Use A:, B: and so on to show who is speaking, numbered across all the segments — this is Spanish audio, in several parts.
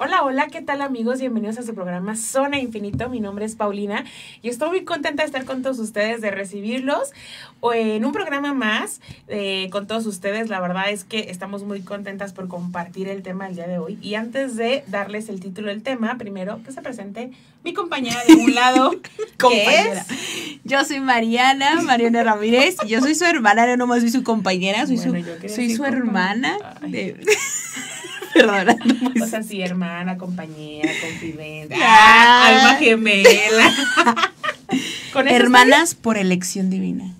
A: Hola, hola, ¿qué tal amigos? Bienvenidos a su programa Zona Infinito. Mi nombre es Paulina y estoy muy contenta de estar con todos ustedes, de recibirlos en un programa más eh, con todos ustedes. La verdad es que estamos muy contentas por compartir el tema el día de hoy. Y antes de darles el título del tema, primero que se presente mi compañera de un lado, que Es? Yo soy Mariana, Mariana Ramírez, y yo soy su hermana, no nomás soy su compañera, soy su, soy su hermana. O sea, sí, hermana, compañera, confidente. Ah. Ah, alma gemela. Hermanas por elección divina.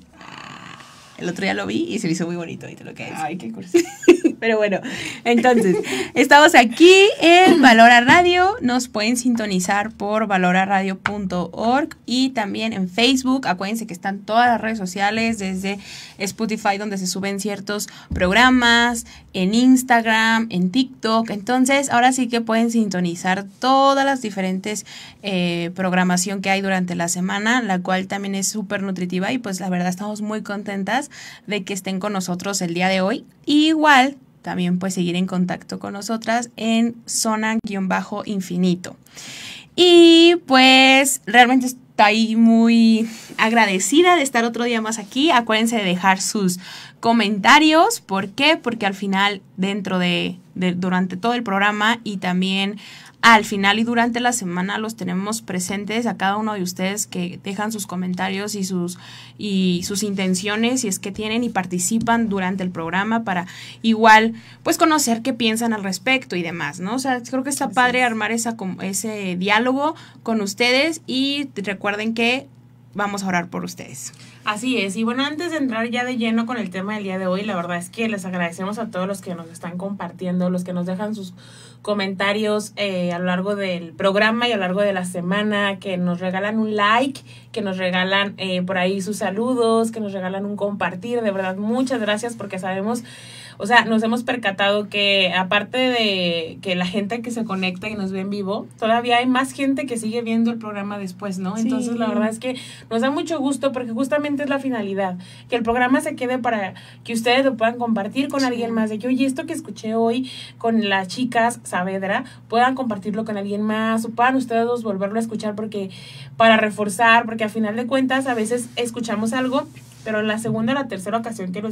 A: El otro día lo vi y se me hizo muy bonito y te lo quedas. Ay, qué cursi. Pero bueno, entonces, estamos aquí en Valora Radio. Nos pueden sintonizar por valoraradio.org y también en Facebook. Acuérdense que están todas las redes sociales, desde Spotify, donde se suben ciertos programas, en Instagram, en TikTok. Entonces, ahora sí que pueden sintonizar todas las diferentes eh, programación que hay durante la semana, la cual también es súper nutritiva y pues la verdad estamos muy contentas de que estén con nosotros el día de hoy. igual también pues seguir en contacto con nosotras en zona-infinito. Y pues realmente estoy muy agradecida de estar otro día más aquí. Acuérdense de dejar sus comentarios. ¿Por qué? Porque al final, dentro de, de, durante todo el programa y también al final y durante la semana los tenemos presentes a cada uno de ustedes que dejan sus comentarios y sus y sus intenciones si es que tienen y participan durante el programa para igual pues conocer qué piensan al respecto y demás, ¿no? O sea, creo que está padre armar esa ese diálogo con ustedes y recuerden que vamos a orar por ustedes. Así es, y bueno, antes de entrar ya de lleno con el tema del día de hoy, la verdad es que les agradecemos a todos los que nos están compartiendo, los que nos dejan sus comentarios eh, a lo largo del programa y a lo largo de la semana, que nos regalan un like, que nos regalan eh, por ahí sus saludos, que nos regalan un compartir. De verdad, muchas gracias porque sabemos... O sea, nos hemos percatado que aparte de que la gente que se conecta y nos ve en vivo, todavía hay más gente que sigue viendo el programa después, ¿no? Entonces, la verdad es que nos da mucho gusto porque justamente es la finalidad, que el programa se quede para que ustedes lo puedan compartir con alguien más, de que, oye, esto que escuché hoy con las chicas Saavedra, puedan compartirlo con alguien más o puedan ustedes volverlo a escuchar porque para reforzar, porque a final de cuentas a veces escuchamos algo pero la segunda o la tercera ocasión que,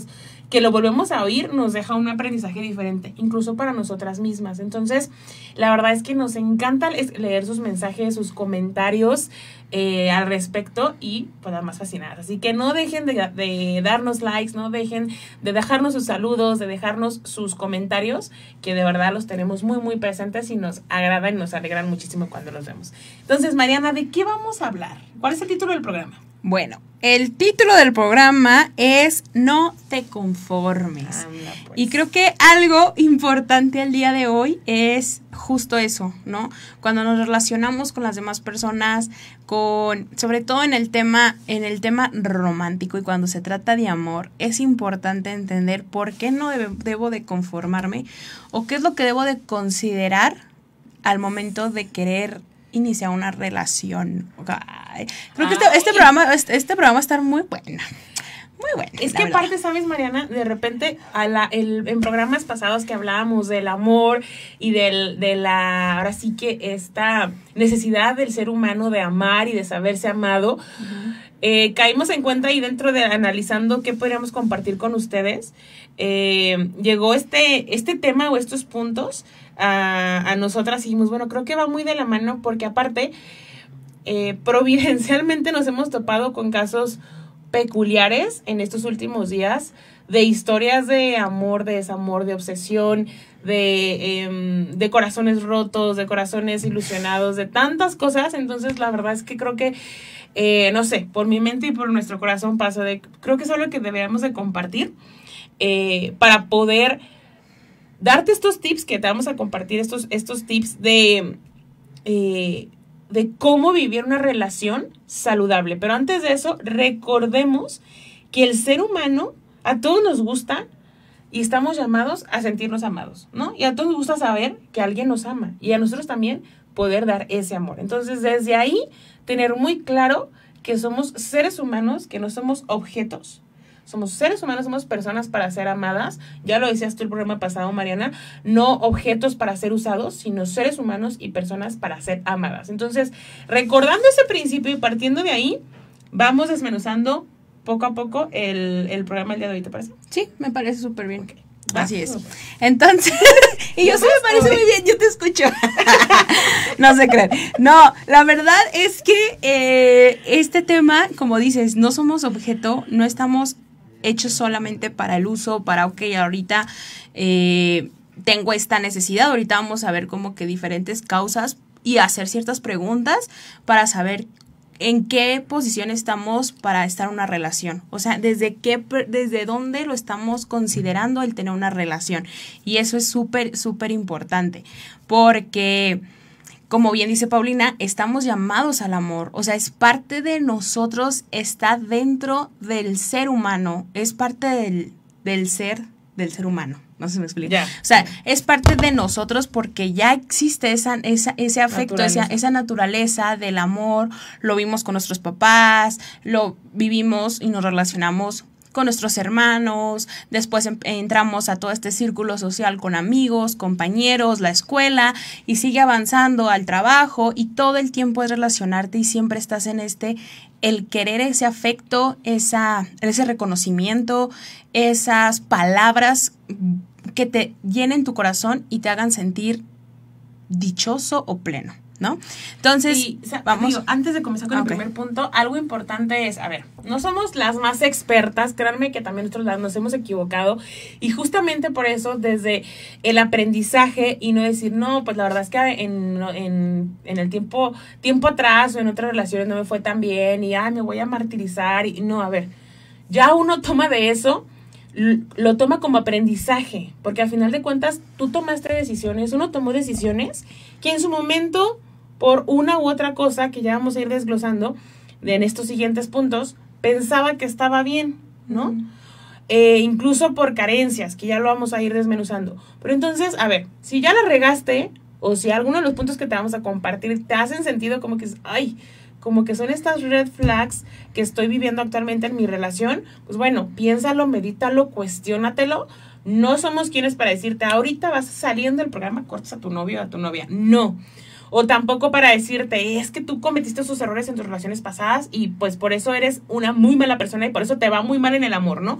A: que lo volvemos a oír nos deja un aprendizaje diferente, incluso para nosotras mismas. Entonces, la verdad es que nos encanta leer sus mensajes, sus comentarios eh, al respecto y pues más fascinadas. Así que no dejen de, de darnos likes, no dejen de dejarnos sus saludos, de dejarnos sus comentarios, que de verdad los tenemos muy, muy presentes y nos agradan y nos alegran muchísimo cuando los vemos. Entonces, Mariana, ¿de qué vamos a hablar? ¿Cuál es el título del programa? Bueno, el título del programa es No te conformes. Pues. Y creo que algo importante al día de hoy es justo eso, ¿no? Cuando nos relacionamos con las demás personas, con sobre todo en el tema en el tema romántico y cuando se trata de amor, es importante entender por qué no debo de conformarme o qué es lo que debo de considerar al momento de querer Inicia una relación. creo que este, este programa, este, este, programa va a estar muy bueno. Muy bueno. Es que aparte, ¿sabes, Mariana? De repente, en programas pasados que hablábamos del amor y de la, ahora sí que esta necesidad del ser humano de amar y de saberse amado, eh, caímos en cuenta y dentro de analizando qué podríamos compartir con ustedes, eh, llegó este, este tema o estos puntos a, nosotras y dijimos, bueno, creo que va muy de la mano porque aparte, eh, providencialmente nos hemos topado con casos peculiares en estos últimos días de historias de amor, de desamor, de obsesión, de, em, de, corazones rotos, de corazones ilusionados, de tantas cosas. Entonces, la verdad es que creo que, eh, no sé, por mi mente y por nuestro corazón pasa de, creo que es algo que deberíamos de compartir eh, para poder darte estos tips que te vamos a compartir, estos, estos tips de, eh, de cómo vivir una relación saludable. Pero antes de eso, recordemos que el ser humano, a todos nos gusta y estamos llamados a sentirnos amados, ¿no? Y a todos nos gusta saber que alguien nos ama y a nosotros también poder dar ese amor. Entonces, desde ahí, tener muy claro que somos seres humanos, que no somos objetos, somos seres humanos, somos personas para ser amadas. Ya lo decías tú el programa pasado, Mariana. No objetos para ser usados, sino seres humanos y personas para ser amadas. Entonces, recordando ese principio y partiendo de ahí, vamos desmenuzando poco a poco el, programa el día de hoy, ¿te parece? Sí, me parece súper bien. Así es. Entonces, y yo sí me parece muy bien, yo te escucho. no se crean. No, la verdad es que eh, este tema, como dices, no somos objeto, no estamos hecho solamente para el uso, para, ok, ahorita eh, tengo esta necesidad, ahorita vamos a ver como que diferentes causas y hacer ciertas preguntas para saber en qué posición estamos para estar una relación. O sea, desde qué, desde dónde lo estamos considerando el tener una relación. Y eso es súper, súper importante. Porque como bien dice Paulina, estamos llamados al amor. O sea, es parte de nosotros, está dentro del ser humano, es parte del, del ser, del ser humano. No se me explica. O sea, es parte de nosotros porque ya existe esa, ese afecto, Esa, esa, naturaleza del amor. Lo vimos con nuestros papás, lo vivimos y nos relacionamos con nuestros hermanos, después em, entramos a todo este círculo social con amigos, compañeros, la escuela y sigue avanzando al trabajo y todo el tiempo es relacionarte y siempre estás en este el querer ese afecto, esa, ese reconocimiento, esas palabras que te llenen tu corazón y te hagan sentir dichoso o pleno. ¿no? Entonces, vamos. antes de comenzar con el ah, primer punto, algo importante es, a ver, no somos las más expertas, créanme que también nosotros nos hemos equivocado y justamente por eso desde el aprendizaje y no decir, no, pues la verdad es que en, el tiempo, tiempo atrás o en otras relaciones no me fue tan bien y, me voy a martirizar y no, a ver, ya uno toma de eso lo toma como aprendizaje, porque al final de cuentas tú tomaste decisiones, uno tomó decisiones que en su momento por una u otra cosa que ya vamos a ir desglosando en estos siguientes puntos, pensaba que estaba bien, ¿no? Eh, incluso por carencias, que ya lo vamos a ir desmenuzando. Pero entonces, a ver, si ya la regaste, o si alguno de los puntos que te vamos a compartir te hacen sentido como que, ay, como que son estas red flags que estoy viviendo actualmente en mi relación, pues bueno, piénsalo, medítalo, cuestiónatelo. No somos quienes para decirte, ahorita vas saliendo del programa, cortas a tu novio o a tu novia. No o tampoco para decirte, es que tú cometiste esos errores en tus relaciones pasadas y pues por eso eres una muy mala persona y por eso te va muy mal en el amor, ¿no?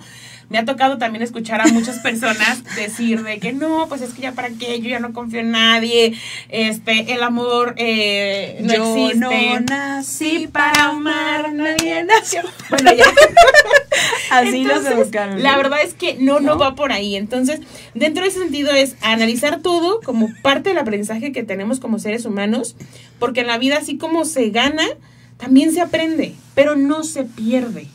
A: Me ha tocado también escuchar a muchas personas decir de que no, pues es que ya para qué, yo ya no confío en nadie, este, el amor eh, no yo no nací para amar, nadie nació. Bueno, ya. La verdad es que no, no, va por ahí. Entonces, dentro de ese sentido es analizar todo como parte del aprendizaje que tenemos como seres humanos, porque en la vida así como se gana, también se aprende, pero no se pierde.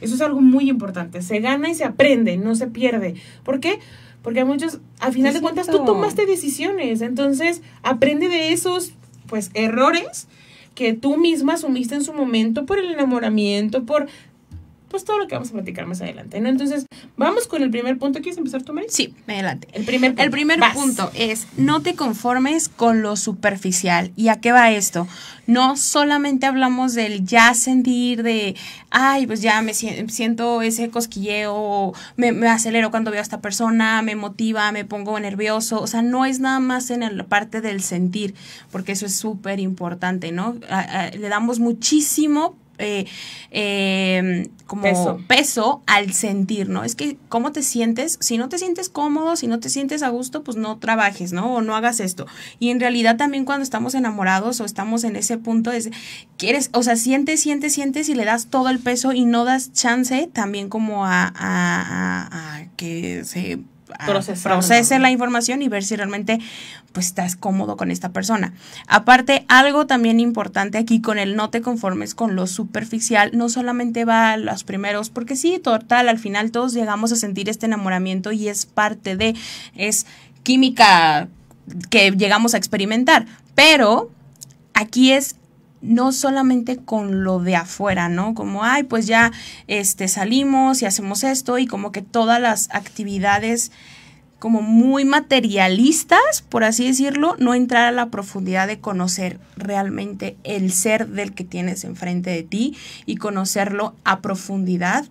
A: Eso es algo muy importante. Se gana y se aprende, no se pierde. ¿Por qué? Porque a muchos, a final de cuentas, tú tomaste decisiones. Entonces, aprende de esos, pues, errores que tú misma asumiste en su momento por el enamoramiento, por pues todo lo que vamos a platicar más adelante, ¿no? Entonces, vamos con el primer punto. ¿Quieres empezar tú, Mary? Sí, adelante. El primer punto. El primer punto es, no te conformes con lo superficial. ¿Y a qué va esto? No solamente hablamos del ya sentir, de, ay, pues ya me siento ese cosquilleo, me, acelero cuando veo a esta persona, me motiva, me pongo nervioso. O sea, no es nada más en la parte del sentir, porque eso es súper importante, ¿no? le damos muchísimo eh, em, como peso. al sentir, ¿no? Es que cómo te sientes, si no te sientes cómodo, si no te sientes a gusto, pues no trabajes, ¿no? O no hagas esto. Y en realidad también cuando estamos enamorados o estamos en ese punto, es, quieres, o sea, sientes, sientes, sientes y le das todo el peso y no das chance también como a, a, a que se procesen la información y ver si realmente pues estás cómodo con esta persona. Aparte, algo también importante aquí con el no te conformes con lo superficial, no solamente va a los primeros, porque sí, total, al final todos llegamos a sentir este enamoramiento y es parte de, es química que llegamos a experimentar, pero aquí es no solamente con lo de afuera, ¿no? Como, ay, pues ya este, salimos y hacemos esto y como que todas las actividades como muy materialistas, por así decirlo, no entrar a la profundidad de conocer realmente el ser del que tienes enfrente de ti y conocerlo a profundidad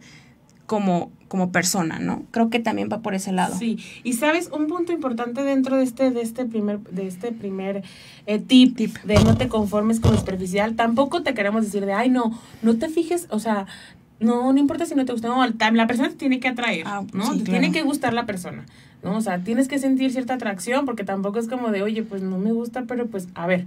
A: como, como persona, ¿no? Creo que también va por ese lado. Sí, y sabes, un punto importante dentro de este, de este primer, de este primer eh, tip, tip, de no te conformes con lo superficial, tampoco te queremos decir de, ay, no, no te fijes, o sea, no, no importa si no te gusta, no, la persona te tiene que atraer, ah, ¿no? te tiene que gustar la persona, ¿no? O sea, tienes que sentir cierta atracción porque tampoco es como de, oye, pues no me gusta, pero pues, a ver,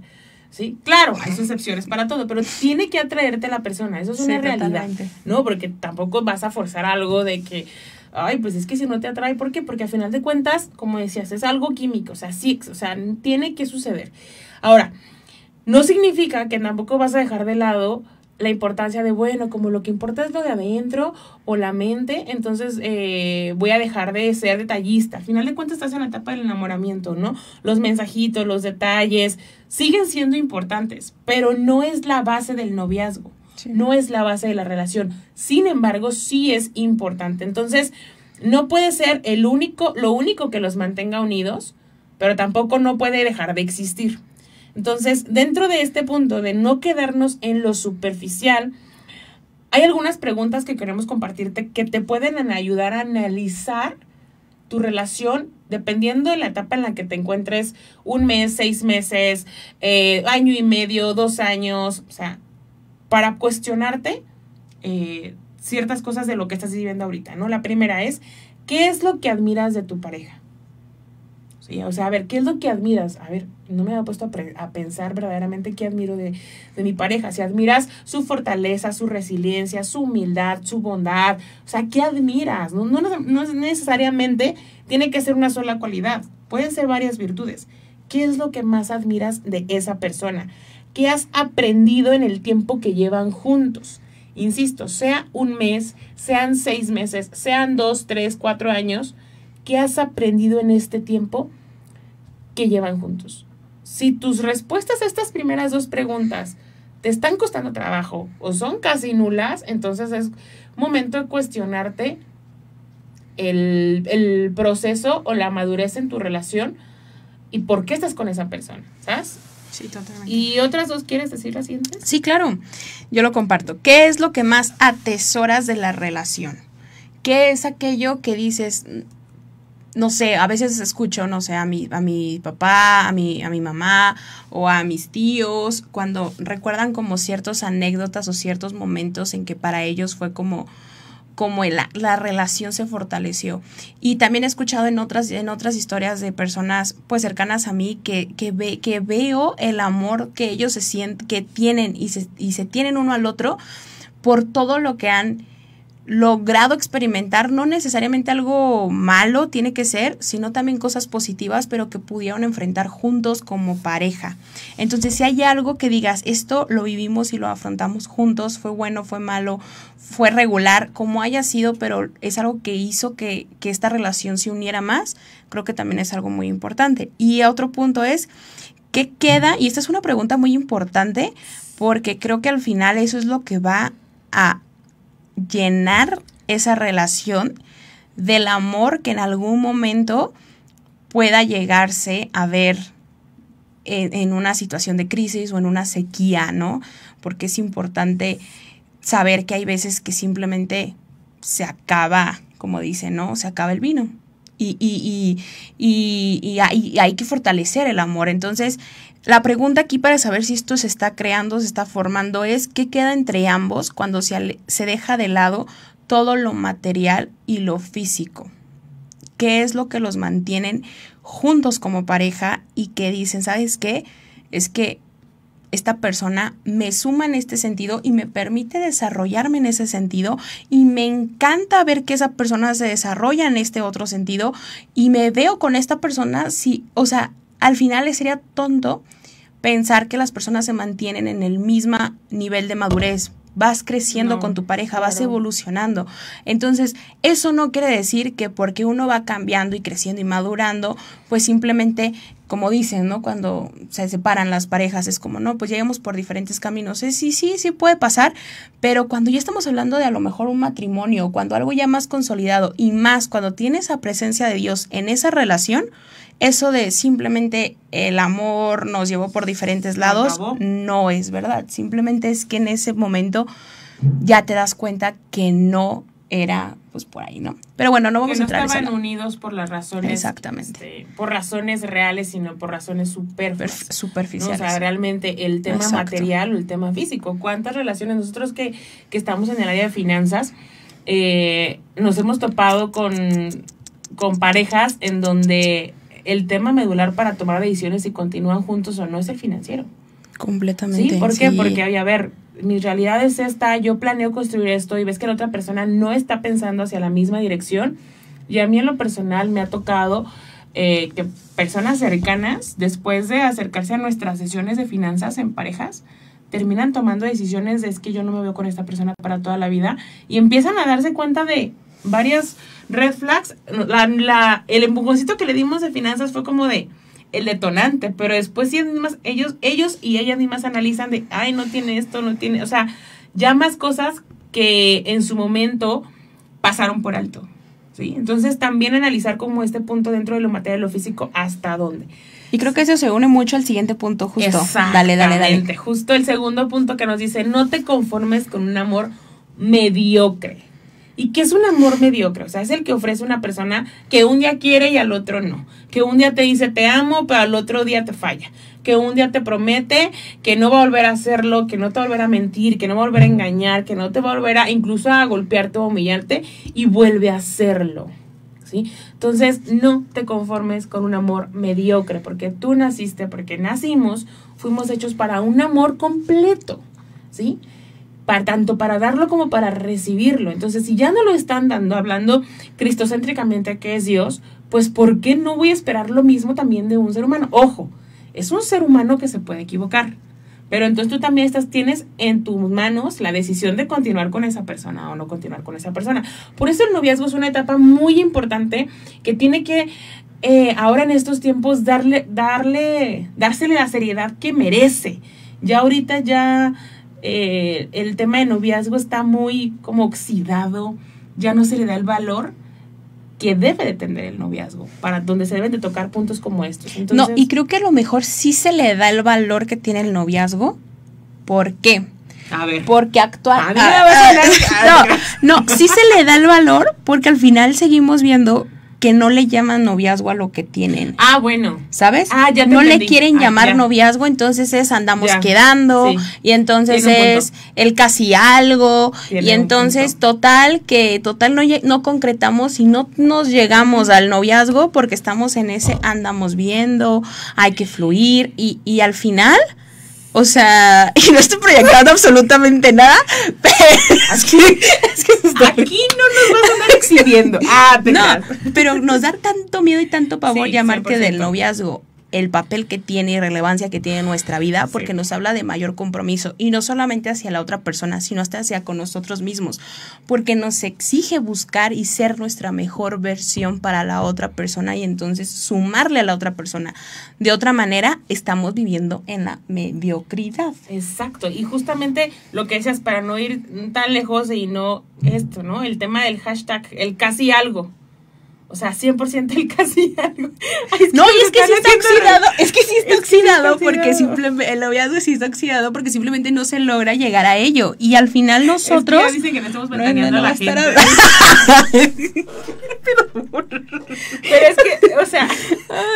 A: ¿sí? Claro, hay excepciones para todo, pero tiene que atraerte la persona, eso es una realidad, ¿no? Porque tampoco vas a forzar algo de que, ay, pues es que si no te atrae, ¿por qué? Porque a final de cuentas, como decías, es algo químico, o sea, sí, o sea, tiene que suceder. Ahora, no significa que tampoco vas a dejar de lado la importancia de, bueno, como lo que importa es lo de adentro o la mente, entonces eh, voy a dejar de ser detallista. Al final de cuentas estás en la etapa del enamoramiento, ¿no? Los mensajitos, los detalles, siguen siendo importantes, pero no es la base del noviazgo, no es la base de la relación. Sin embargo, sí es importante. Entonces, no puede ser el único, lo único que los mantenga unidos, pero tampoco no puede dejar de existir. Entonces, dentro de este punto de no quedarnos en lo superficial, hay algunas preguntas que queremos compartirte que te pueden ayudar a analizar tu relación dependiendo de la etapa en la que te encuentres, un mes, seis meses, eh, año y medio, dos años, o sea, para cuestionarte eh, ciertas cosas de lo que estás viviendo ahorita, ¿no? La primera es, ¿qué es lo que admiras de tu pareja? O sea, a ver, ¿qué es lo que admiras? A ver, no me ha puesto a, pensar verdaderamente qué admiro de, mi pareja. Si admiras su fortaleza, su resiliencia, su humildad, su bondad, o sea, ¿qué admiras? No, no, no necesariamente tiene que ser una sola cualidad, pueden ser varias virtudes. ¿Qué es lo que más admiras de esa persona? ¿Qué has aprendido en el tiempo que llevan juntos? Insisto, sea un mes, sean seis meses, sean dos, tres, cuatro años, ¿Qué has aprendido en este tiempo que llevan juntos? Si tus respuestas a estas primeras dos preguntas te están costando trabajo o son casi nulas, entonces es momento de cuestionarte el, proceso o la madurez en tu relación y por qué estás con esa persona, ¿sabes? Sí, totalmente. ¿Y otras dos quieres decir las siguientes? Sí, claro. Yo lo comparto. ¿Qué es lo que más atesoras de la relación? ¿Qué es aquello que dices, no sé, a veces escucho, no sé, a mi, a mi papá, a mi, a mi mamá o a mis tíos, cuando recuerdan como ciertas anécdotas o ciertos momentos en que para ellos fue como como la, relación se fortaleció. Y también he escuchado en otras, en otras historias de personas pues cercanas a mí que, que veo el amor que ellos se sienten, que tienen y se, y se tienen uno al otro por todo lo que han logrado experimentar, no necesariamente algo malo tiene que ser, sino también cosas positivas, pero que pudieron enfrentar juntos como pareja. Entonces, si hay algo que digas, esto lo vivimos y lo afrontamos juntos, fue bueno, fue malo, fue regular, como haya sido, pero es algo que hizo que, esta relación se uniera más, creo que también es algo muy importante. Y otro punto es, ¿qué queda? Y esta es una pregunta muy importante, porque creo que al final eso es lo que va a llenar esa relación del amor que en algún momento pueda llegarse a ver en, una situación de crisis o en una sequía, ¿no? Porque es importante saber que hay veces que simplemente se acaba, como dicen, ¿no? Se acaba el vino. Y, y, y, y hay que fortalecer el amor. Entonces, la pregunta aquí para saber si esto se está creando, se está formando, es qué queda entre ambos cuando se, se deja de lado todo lo material y lo físico. ¿Qué es lo que los mantienen juntos como pareja y que dicen, ¿sabes qué? Es que esta persona me suma en este sentido y me permite desarrollarme en ese sentido y me encanta ver que esa persona se desarrolla en este otro sentido y me veo con esta persona si, o sea, al final sería tonto pensar que las personas se mantienen en el mismo nivel de madurez. Vas creciendo con tu pareja, vas evolucionando. Entonces, eso no quiere decir que porque uno va cambiando y creciendo y madurando, pues simplemente como dicen, ¿no? Cuando se separan las parejas, es como, no, pues llegamos por diferentes caminos. sí, sí, sí puede pasar, pero cuando ya estamos hablando de a lo mejor un matrimonio, cuando algo ya más consolidado y más cuando tienes a presencia de Dios en esa relación, eso de simplemente el amor nos llevó por diferentes lados, no es verdad. Simplemente es que en ese momento ya te das cuenta que no era pues por ahí, ¿no? Pero bueno, no vamos que no a entrar estaban unidos por las razones. Exactamente. Este, por razones reales, sino por razones super superficiales. O sea, realmente el tema material o el tema físico. ¿Cuántas relaciones nosotros que, estamos en el área de finanzas eh, nos hemos topado con, con parejas en donde el tema medular para tomar decisiones si continúan juntos o no es el financiero? Completamente. ¿Sí? ¿Por qué? Porque Porque, a ver, mi realidad es esta, yo planeo construir esto y ves que la otra persona no está pensando hacia la misma dirección. Y a mí en lo personal me ha tocado eh, que personas cercanas, después de acercarse a nuestras sesiones de finanzas en parejas, terminan tomando decisiones de es que yo no me veo con esta persona para toda la vida y empiezan a darse cuenta de varias red flags. el empujoncito que le dimos de finanzas fue como de, el detonante, pero después sí más ellos, ellos y ellas mismas analizan de, ay, no tiene esto, no tiene, o sea, ya más cosas que en su momento pasaron por alto. ¿sí? Entonces también analizar como este punto dentro de lo material, lo físico, hasta dónde. Y creo que eso se une mucho al siguiente punto, justo. Dale, dale, dale. Justo el segundo punto que nos dice, no te conformes con un amor mediocre y que es un amor mediocre, o sea, es el que ofrece una persona que un día quiere y al otro no, que un día te dice te amo, pero al otro día te falla, que un día te promete que no va a volver a hacerlo, que no te va a volver a mentir, que no va a volver a engañar, que no te va a volver a incluso a golpearte o humillarte y vuelve a hacerlo. ¿Sí? Entonces, no te conformes con un amor mediocre, porque tú naciste, porque nacimos, fuimos hechos para un amor completo, ¿sí? para, tanto para darlo como para recibirlo. Entonces, si ya no lo están dando, hablando cristocéntricamente que es Dios, pues ¿por qué no voy a esperar lo mismo también de un ser humano? Ojo, es un ser humano que se puede equivocar. Pero entonces tú también estás, tienes en tus manos la decisión de continuar con esa persona o no continuar con esa persona. Por eso el noviazgo es una etapa muy importante que tiene que eh, ahora en estos tiempos darle, darle, dársele la seriedad que merece. Ya ahorita ya eh, el tema de noviazgo está muy como oxidado, ya no se le da el valor que debe de tener el noviazgo, para donde se deben de tocar puntos como estos. no, y creo que a lo mejor sí se le da el valor que tiene el noviazgo. ¿Por qué? A ver. Porque actualmente... Ah, no, no, sí se le da el valor porque al final seguimos viendo que no le llaman noviazgo a lo que tienen. Ah, bueno. ¿Sabes? Ah, ya no le quieren ah, llamar noviazgo, entonces es andamos quedando y entonces es el casi algo y entonces total que total no, no concretamos y no nos llegamos al noviazgo porque estamos en ese andamos viendo, hay que fluir y, y al final o sea, y no estoy proyectando absolutamente nada, pero es que, aquí no nos vas a andar exhibiendo. Ah, no, pero nos da tanto miedo y tanto pavor llamar llamarte del noviazgo el papel que tiene y relevancia que tiene nuestra vida, porque nos habla de mayor compromiso y no solamente hacia la otra persona, sino hasta hacia con nosotros mismos, porque nos exige buscar y ser nuestra mejor versión para la otra persona y entonces sumarle a la otra persona. De otra manera, estamos viviendo en la mediocridad. Exacto, y justamente lo que decías para no ir tan lejos y no esto, ¿no? El tema del hashtag, el casi algo. O sea, 100% el casi algo. no, y es que sí está oxidado, es que sí está, oxidado, porque simplemente, el noviazgo sí está oxidado porque simplemente no se logra llegar a ello. Y al final nosotros... Es dicen que no estamos la gente. Pero es que, o sea,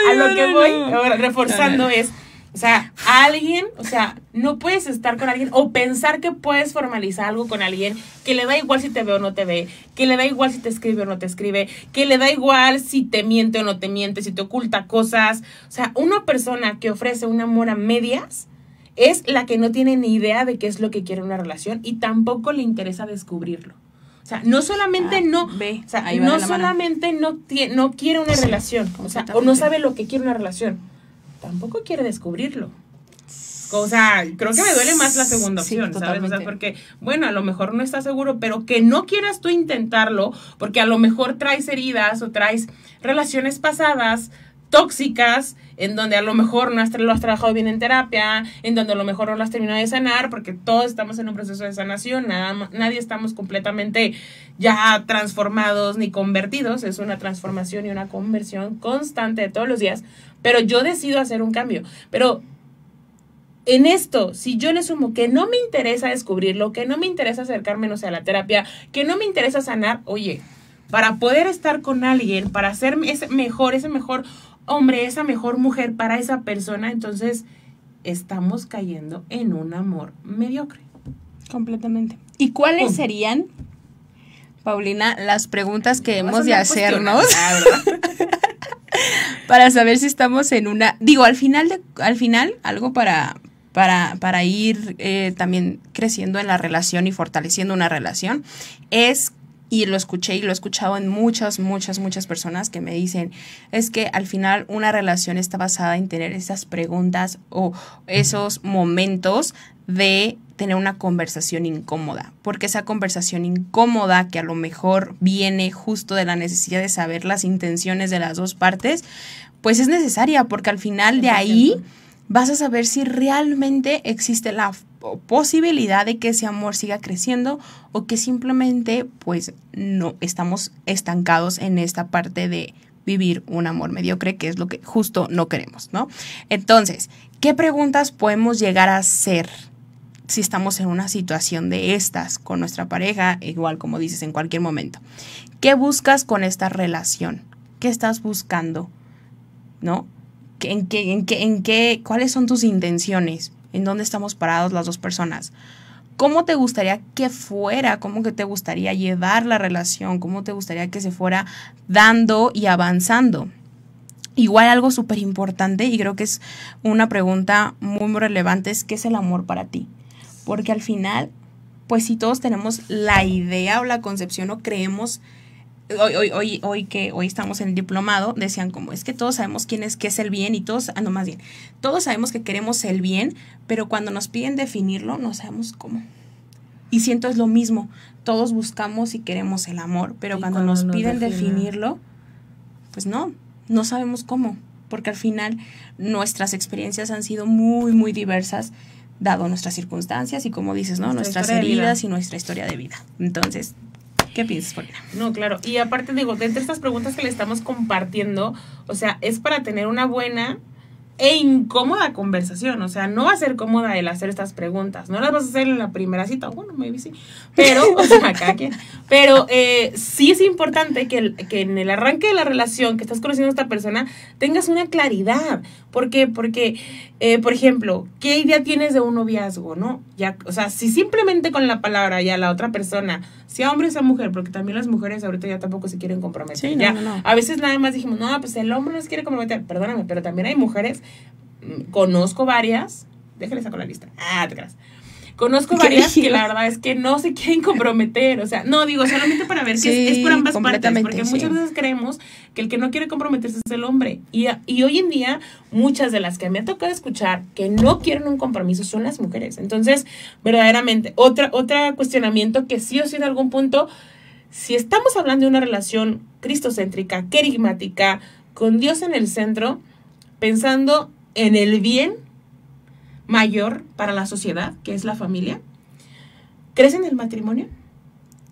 A: a lo que voy reforzando es o sea, alguien, o sea, no puedes estar con alguien o pensar que puedes formalizar algo con alguien que le da igual si te ve o no te ve, que le da igual si te escribe o no te escribe, que le da igual si te miente o no te miente, si te oculta cosas. O sea, una persona que ofrece un amor a medias es la que no tiene ni idea de qué es lo que quiere una relación y tampoco le interesa descubrirlo. O sea, no solamente ah, no, ve, o sea, no solamente no, no quiere una relación, o sea, o no sabe lo que quiere una relación tampoco quiere descubrirlo. O sea, creo que me duele más la segunda opción, ¿sabes? O sea, porque, bueno, a lo mejor no está seguro, pero que no quieras tú intentarlo, porque a lo mejor traes heridas o traes relaciones pasadas tóxicas, en donde a lo mejor no has, lo has trabajado bien en terapia, en donde a lo mejor no lo has terminado de sanar, porque todos estamos en un proceso de sanación, nada, nadie estamos completamente ya transformados ni convertidos, es una transformación y una conversión constante de todos los días, pero yo decido hacer un cambio, pero... En esto, si yo le sumo que no me interesa descubrirlo, que no me interesa acercarme, no sé, a la terapia, que no me interesa sanar, oye, para poder estar con alguien, para ser ese mejor, ese mejor hombre, esa mejor mujer para esa persona, entonces estamos cayendo en un amor mediocre. Completamente. ¿Y cuáles serían, Paulina, las preguntas que hemos de hacernos? para saber si estamos en una. Digo, al final de, al final, algo para, para, ir eh, también creciendo en la relación y fortaleciendo una relación, es y lo escuché y lo he escuchado en muchas, muchas, muchas personas que me dicen, es que al final una relación está basada en tener esas preguntas o esos momentos de tener una conversación incómoda, porque esa conversación incómoda que a lo mejor viene justo de la necesidad de saber las intenciones de las dos partes, pues es necesaria, porque al final de ahí vas a saber si realmente existe la posibilidad de que ese amor siga creciendo o que simplemente pues no estamos estancados en esta parte de vivir un amor mediocre, que es lo que justo no queremos, ¿no? Entonces, ¿qué preguntas podemos llegar a hacer si estamos en una situación de estas con nuestra pareja, igual como dices, en cualquier momento? ¿Qué buscas con esta relación? ¿Qué estás buscando? ¿No? ¿En qué, en qué, en qué, cuáles son tus intenciones? en dónde estamos parados las dos personas. ¿Cómo te gustaría que fuera? ¿Cómo que te gustaría llevar la relación? ¿Cómo te gustaría que se fuera dando y avanzando? Igual algo súper importante y creo que es una pregunta muy, muy relevante es ¿qué es el amor para ti? Porque al final, pues si todos tenemos la idea o la concepción o creemos Hoy, hoy, hoy, hoy, que hoy estamos en el diplomado, decían como es que todos sabemos quién es, qué es el bien y todos, ah, no más bien, todos sabemos que queremos el bien, pero cuando nos piden definirlo no sabemos cómo. Y siento es lo mismo, todos buscamos y queremos el amor, pero cuando, nos, piden definirlo, pues no, no sabemos cómo, porque al final nuestras experiencias han sido muy, muy diversas dado nuestras circunstancias y como dices, ¿no? nuestras heridas y nuestra historia de vida. Entonces, ¿Qué piensas, No, claro. Y aparte, digo, de estas preguntas que le estamos compartiendo, o sea, es para tener una buena e incómoda conversación. O sea, no va a ser cómoda el hacer estas preguntas. No las vas a hacer en la primera cita. Bueno, maybe sí. Pero, acá Pero eh, sí es importante que, que, en el arranque de la relación que estás conociendo a esta persona tengas una claridad. ¿Por qué? Porque eh, por ejemplo, ¿qué idea tienes de un noviazgo, no? Ya, o sea, si simplemente con la palabra ya la otra persona, si a hombre o sea mujer, porque también las mujeres ahorita ya tampoco se quieren comprometer. ya. A veces nada más dijimos, no, pues el hombre no se quiere comprometer. Perdóname, pero también hay mujeres, mm, conozco varias, déjale sacar la lista, ah, te Conozco varias que la verdad es que no se quieren comprometer, o sea, no digo solamente para ver si es, por ambas partes, porque muchas veces creemos que el que no quiere comprometerse es el hombre. Y, hoy en día, muchas de las que me ha tocado escuchar que no quieren un compromiso son las mujeres. Entonces, verdaderamente, otra, otra cuestionamiento que sí o sí en algún punto, si estamos hablando de una relación cristocéntrica, querigmática, con Dios en el centro, pensando en el bien mayor para la sociedad, que es la familia. ¿Crees en el matrimonio?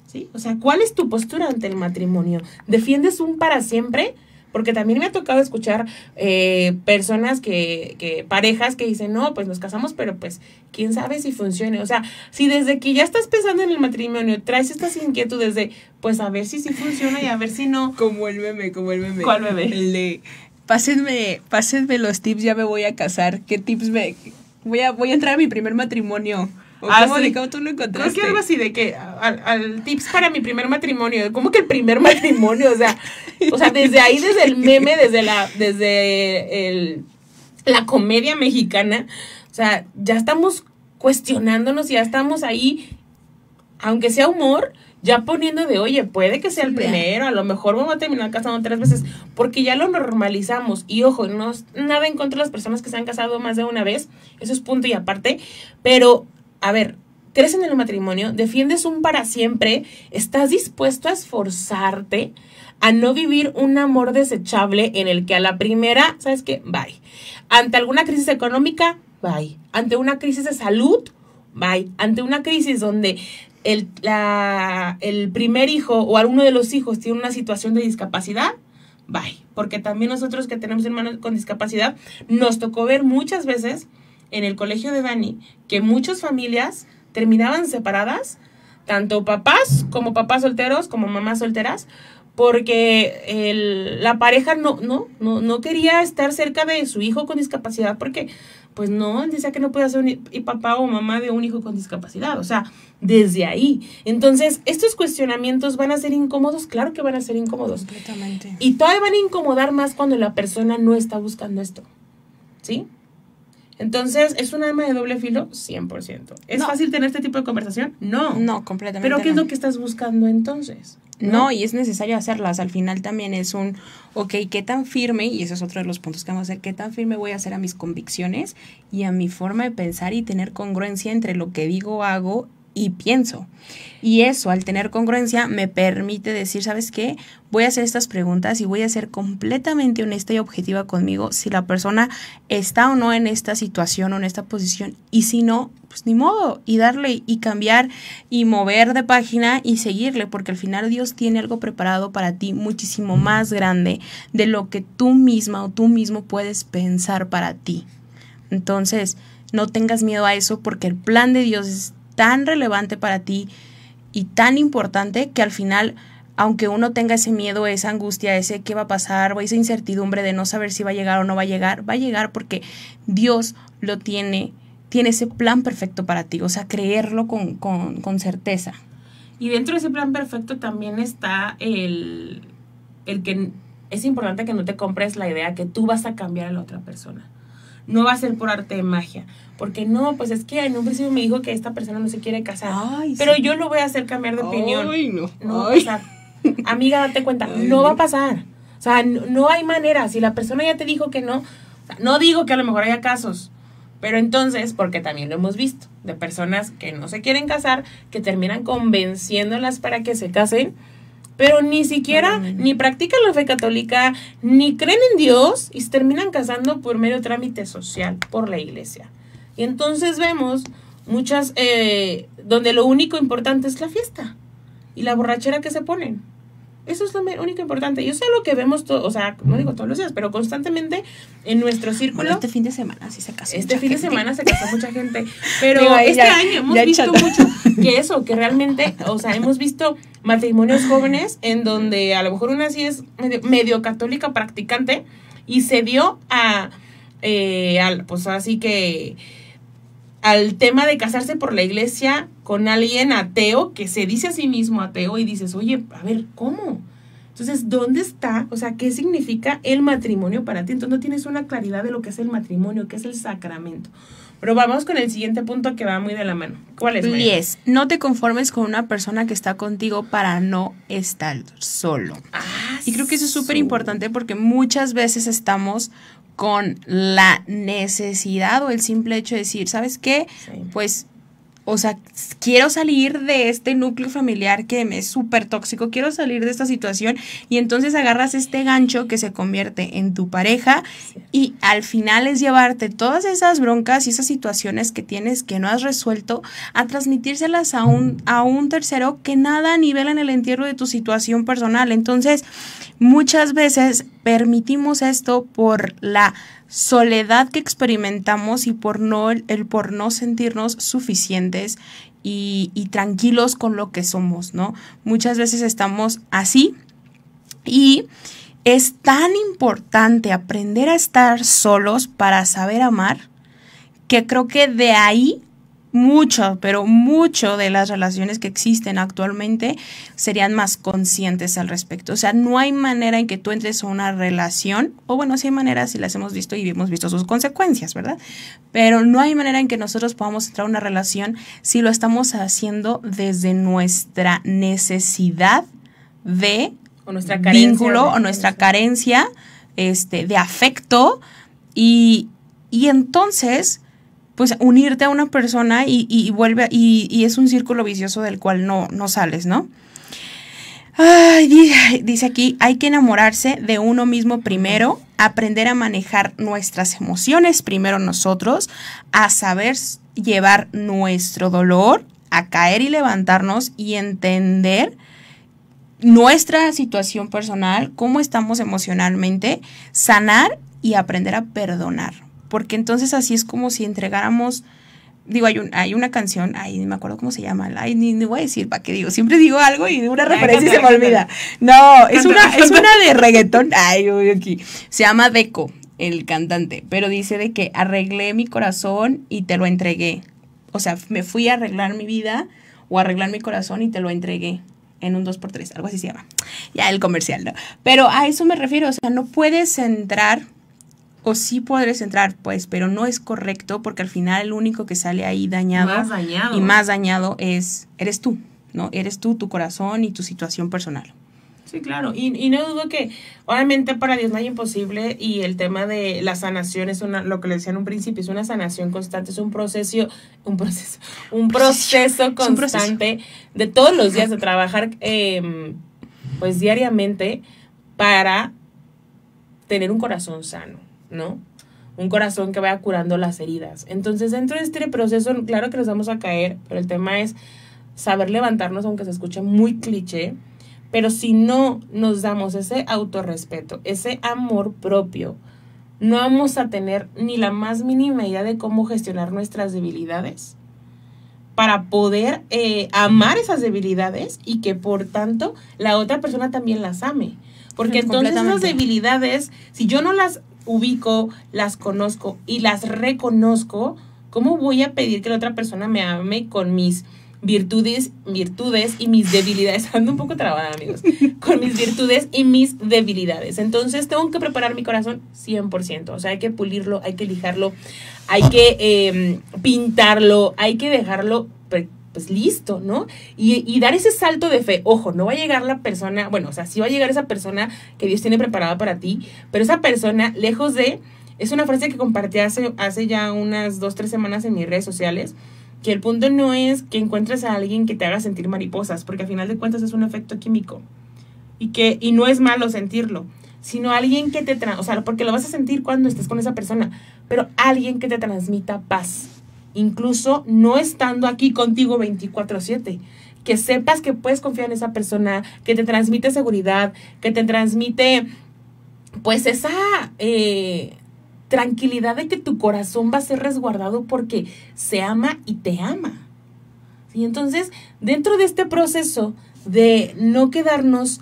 A: ¿Sí? O sea, ¿cuál es tu postura ante el matrimonio? ¿Defiendes un para siempre? Porque también me ha tocado escuchar eh, personas que, parejas que dicen, no, pues nos casamos, pero pues quién sabe si funcione. O sea, si desde que ya estás pensando en el matrimonio, traes estas inquietudes de, pues a ver si sí funciona y a ver si no. Como el meme, como el meme. ¿Cuál El pásenme los tips, ya me voy a casar. ¿Qué tips me, voy a, voy a entrar a mi primer matrimonio. Ah, cómo, tú lo encontraste? Creo que algo así de que, al, tips para mi primer matrimonio, ¿cómo que el primer matrimonio? O sea, o sea desde ahí, desde el meme, desde la, desde el, la comedia mexicana, o sea, ya estamos cuestionándonos ya estamos ahí, aunque sea humor, ya poniendo de, oye, puede que sea el primero, a lo mejor vamos a terminar casando tres veces, porque ya lo normalizamos. Y ojo, no nada en contra de las personas que se han casado más de una vez, eso es punto y aparte, pero, a ver, crees en el matrimonio, defiendes un para siempre, estás dispuesto a esforzarte a no vivir un amor desechable en el que a la primera, ¿sabes qué? Bye. Ante alguna crisis económica, bye. Ante una crisis de salud, bye. Ante una crisis donde el, la, el primer hijo o alguno de los hijos tiene una situación de discapacidad, bye. Porque también nosotros que tenemos hermanos con discapacidad, nos tocó ver muchas veces en el colegio de Dani que muchas familias terminaban separadas, tanto papás como papás solteros, como mamás solteras, porque el, la pareja no, no, no quería estar cerca de su hijo con discapacidad porque pues no, él decía que no puede ser papá o mamá de un hijo con discapacidad, o sea, desde ahí. Entonces, estos cuestionamientos van a ser incómodos, claro que van a ser incómodos. Completamente. Y todavía van a incomodar más cuando la persona no está buscando esto, ¿sí? Entonces, ¿es un arma de doble filo? 100%. ¿Es fácil tener este tipo de conversación? No. No, completamente. Pero ¿qué es lo que estás buscando entonces? ¿No? y es necesario hacerlas. Al final también es un, ok, ¿qué tan firme? Y ese es otro de los puntos que vamos a hacer. ¿Qué tan firme voy a hacer a mis convicciones y a mi forma de pensar y tener congruencia entre lo que digo, hago y pienso. Y eso, al tener congruencia, me permite decir, ¿sabes qué? Voy a hacer estas preguntas y voy a ser completamente honesta y objetiva conmigo si la persona está o no en esta situación o en esta posición. Y si no, pues ni modo. Y darle y cambiar y mover de página y seguirle, porque al final Dios tiene algo preparado para ti muchísimo más grande de lo que tú misma o tú mismo puedes pensar para ti. Entonces, no tengas miedo a eso porque el plan de Dios es tan relevante para ti y tan importante que al final, aunque uno tenga ese miedo, esa angustia, ese qué va a pasar o esa incertidumbre de no saber si va a llegar o no va a llegar, va a llegar porque Dios lo tiene, tiene ese plan perfecto para ti, o sea, creerlo con, con, con certeza. Y dentro de ese plan perfecto también está el, el que es importante que no te compres la idea que tú vas a cambiar a la otra persona no va a ser por arte de magia. Porque no, pues es que en un principio me dijo que esta persona no se quiere casar. pero yo lo voy a hacer cambiar de opinión. No. no va a pasar. Amiga, date cuenta, no va a pasar. O sea, no, hay manera. Si la persona ya te dijo que no, no digo que a lo mejor haya casos. Pero entonces, porque también lo hemos visto, de personas que no se quieren casar, que terminan convenciéndolas para que se casen pero ni siquiera ni practican la fe católica, ni creen en Dios y se terminan casando por medio trámite social, por la iglesia. Y entonces vemos muchas eh, donde lo único importante es la fiesta y la borrachera que se ponen. Eso es lo único importante. Yo sé lo que vemos, o sea, no digo todos los días, pero constantemente en nuestro círculo. este fin de semana sí se casó. Este fin de semana se casó mucha gente. Pero este año hemos visto mucho que eso, que realmente, o sea, hemos visto matrimonios jóvenes en donde a lo mejor una sí es medio, católica practicante y se dio a, eh, al, pues así que al tema de casarse por la iglesia con alguien ateo que se dice a sí mismo ateo y dices, oye, a ver, ¿cómo? Entonces, ¿dónde está? O sea, ¿qué significa el matrimonio para ti? Entonces no tienes una claridad de lo que es el matrimonio, qué es el sacramento. Pero vamos con el siguiente punto que va muy de la mano. ¿Cuál es? diez no te conformes con una persona que está contigo para no estar solo. Ah, y creo que eso es súper importante porque muchas veces estamos con la necesidad o el simple hecho de decir, ¿sabes qué? Pues o sea, quiero salir de este núcleo familiar que me es súper tóxico, quiero salir de esta situación y entonces agarras este gancho que se convierte en tu pareja y al final es llevarte todas esas broncas y esas situaciones que tienes que no has resuelto a transmitírselas a un, a un tercero que nada nivela en el entierro de tu situación personal. Entonces, muchas veces permitimos esto por la soledad que experimentamos y por no, el, por no sentirnos suficientes y, y tranquilos con lo que somos, ¿no? Muchas veces estamos así y es tan importante aprender a estar solos para saber amar que creo que de ahí mucho, pero mucho de las relaciones que existen actualmente serían más conscientes al respecto. O sea, no hay manera en que tú entres a una relación, o bueno, sí hay maneras si las hemos visto y hemos visto sus consecuencias, ¿verdad? Pero no hay manera en que nosotros podamos entrar a una relación si lo estamos haciendo desde nuestra necesidad de vínculo o nuestra carencia este, de afecto y, y entonces pues unirte a una persona y, vuelve y, es un círculo vicioso del cual no, no sales, ¿no? dice aquí, hay que enamorarse de uno mismo primero, aprender a manejar nuestras emociones primero nosotros, a saber llevar nuestro dolor, a caer y levantarnos y entender nuestra situación personal, cómo estamos emocionalmente, sanar y aprender a perdonar porque entonces así es como si entregáramos digo, hay, un, hay una canción, ay, ni me acuerdo cómo se llama, ay, ni, voy a decir para qué digo, siempre digo algo y una referencia y se me olvida. No, es una, es de reggaetón, ay, voy aquí. Se llama Deco, el cantante, pero dice de que arreglé mi corazón y te lo entregué. O sea, me fui a arreglar mi vida o arreglar mi corazón y te lo entregué en un 2x3, algo así se llama. Ya el comercial, ¿no? Pero a eso me refiero, o sea, no puedes entrar o sí puedes entrar, pues, pero no es correcto porque al final el único que sale ahí dañado, y más dañado es, eres tú, ¿no? Eres tú, tu corazón y tu situación personal. Sí, claro. Y, no dudo que, obviamente, para Dios no hay imposible. Y el tema de la sanación es una, lo que le decía en un principio, es una sanación constante, es un proceso, un proceso, un proceso constante de todos los días, de trabajar, em, pues diariamente, para tener un corazón sano. ¿no? Un corazón que vaya curando las heridas. Entonces, dentro de este proceso, claro que nos vamos a caer, pero el tema es saber levantarnos, aunque se escuche muy cliché, pero si no nos damos ese autorrespeto, ese amor propio, no vamos a tener ni la más mínima idea de cómo gestionar nuestras debilidades para poder eh, amar esas debilidades y que por tanto la otra persona también las ame. Porque entonces esas debilidades, si yo no las ubico, las conozco y las reconozco, ¿cómo voy a pedir que la otra persona me ame con mis virtudes, virtudes y mis debilidades? Ando un poco trabada, amigos. Con mis virtudes y mis debilidades. Entonces, tengo que preparar mi corazón 100%. O sea, hay que pulirlo, hay que lijarlo, hay que em, pintarlo, hay que dejarlo pues, pues listo, ¿no? Y, dar ese salto de fe. Ojo, no va a llegar la persona, bueno, o sea, sí va a llegar esa persona que Dios tiene preparada para ti, pero esa persona, lejos de, es una frase que compartí hace, hace ya unas dos, tres semanas en mis redes sociales, que el punto no es que encuentres a alguien que te haga sentir mariposas, porque al final de cuentas es un efecto químico y que y no es malo sentirlo sino alguien que te, o sea, porque lo vas a sentir cuando estés con esa persona, pero alguien que te transmita paz incluso no estando aquí contigo 24/7. Que sepas que puedes confiar en esa persona, que te transmite seguridad, que te transmite pues esa eh, tranquilidad de que tu corazón va a ser resguardado porque se ama y te ama. Y entonces, dentro de este proceso de no quedarnos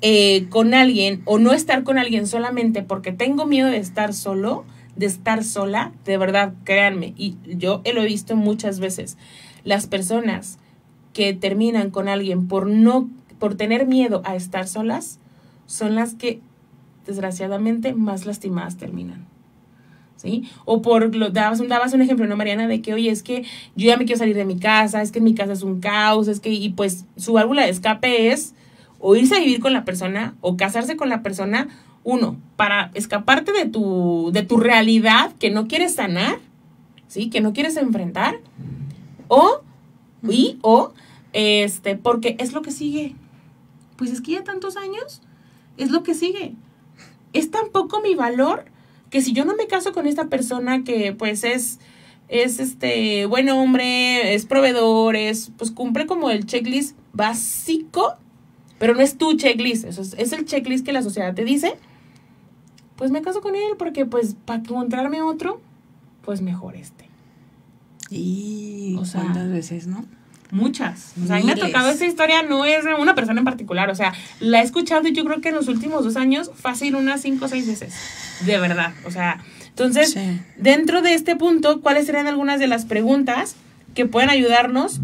A: eh, con alguien o no estar con alguien solamente porque tengo miedo de estar solo, de estar sola, de verdad, créanme, y yo lo he visto muchas veces, las personas que terminan con alguien por no por tener miedo a estar solas son las que desgraciadamente más lastimadas terminan. ¿Sí? O por lo dabas un, dabas un ejemplo, ¿no, Mariana? De que, oye, es que yo ya me quiero salir de mi casa, es que mi casa es un caos, es que, y pues su válvula de escape es o irse a vivir con la persona, o casarse con la persona, uno, para escaparte de tu, de tu realidad que no quieres sanar, ¿sí? Que no quieres enfrentar. O, y, o, este, porque es lo que sigue. Pues es que ya tantos años, es lo que sigue. Es tampoco mi valor que si yo no me caso con esta persona que pues es, es este buen hombre, es proveedor, es, pues cumple como el checklist básico, pero no es tu checklist, eso es, es el checklist que la sociedad te dice pues me caso con él porque pues para encontrarme otro, pues mejor este. Y cuántas veces, ¿no? Muchas. O sea, me ha tocado esta historia, no es una persona en particular. O sea, la he escuchado y yo creo que en los últimos dos años, fácil unas cinco o seis veces. De verdad. O sea, entonces, dentro de este punto, ¿cuáles serían algunas de las preguntas que pueden ayudarnos